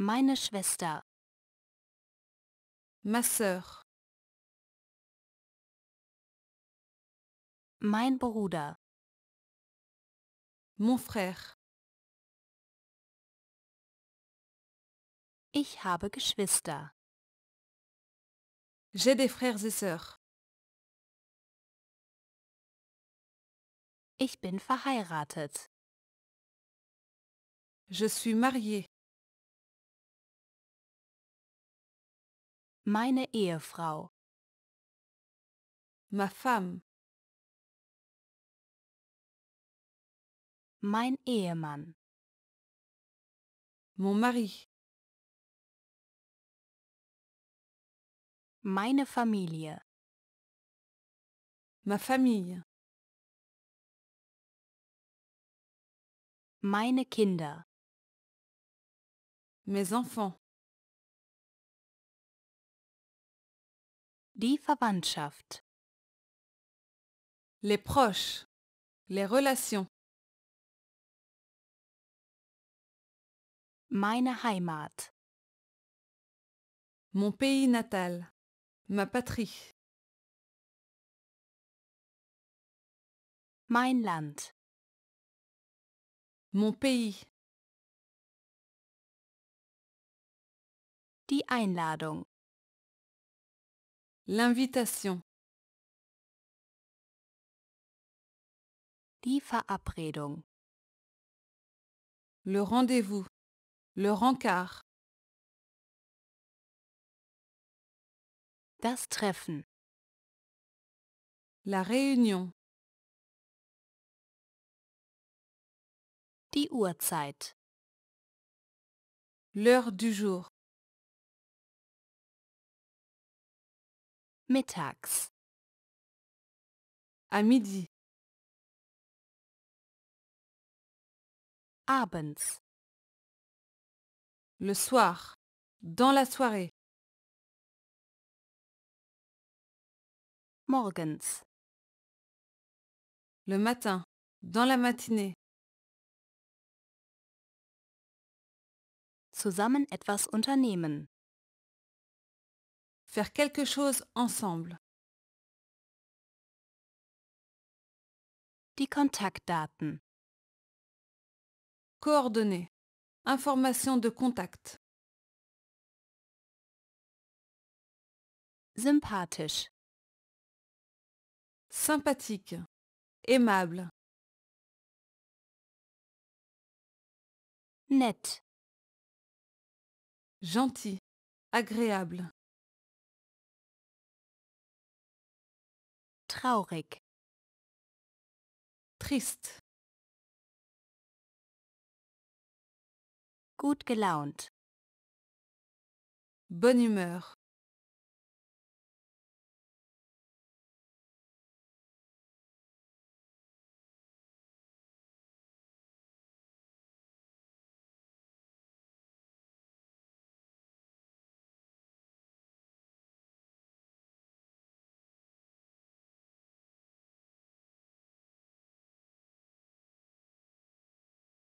Meine Schwester. Ma sœur. Mein Bruder. Mon frère. Ich habe Geschwister. J'ai des frères et sœurs. Ich bin verheiratet. Je suis mariée. Meine Ehefrau. Ma femme. Mein Ehemann. Mon mari. Meine Familie. Ma famille. Meine Kinder. Mes enfants. Die Verwandtschaft. Les proches. Les relations. Meine Heimat. Mon pays natal. Ma patrie. Mein Land. Mon pays. Die Einladung. L'invitation. Die Verabredung. Le rendez-vous. Le rencard. Das Treffen. La réunion. Die Uhrzeit. L'heure du jour. Mittags. À midi. Abends. Le soir. Dans la soirée. Morgens. Le matin. Dans la matinée. Zusammen etwas unternehmen. Faire quelque chose ensemble. Die Kontaktdaten. Coordonnées. Informations de contact. Sympathisch. Sympathique. Aimable. Net. Gentil. Agréable. traurig trist gut gelaunt bonne humeur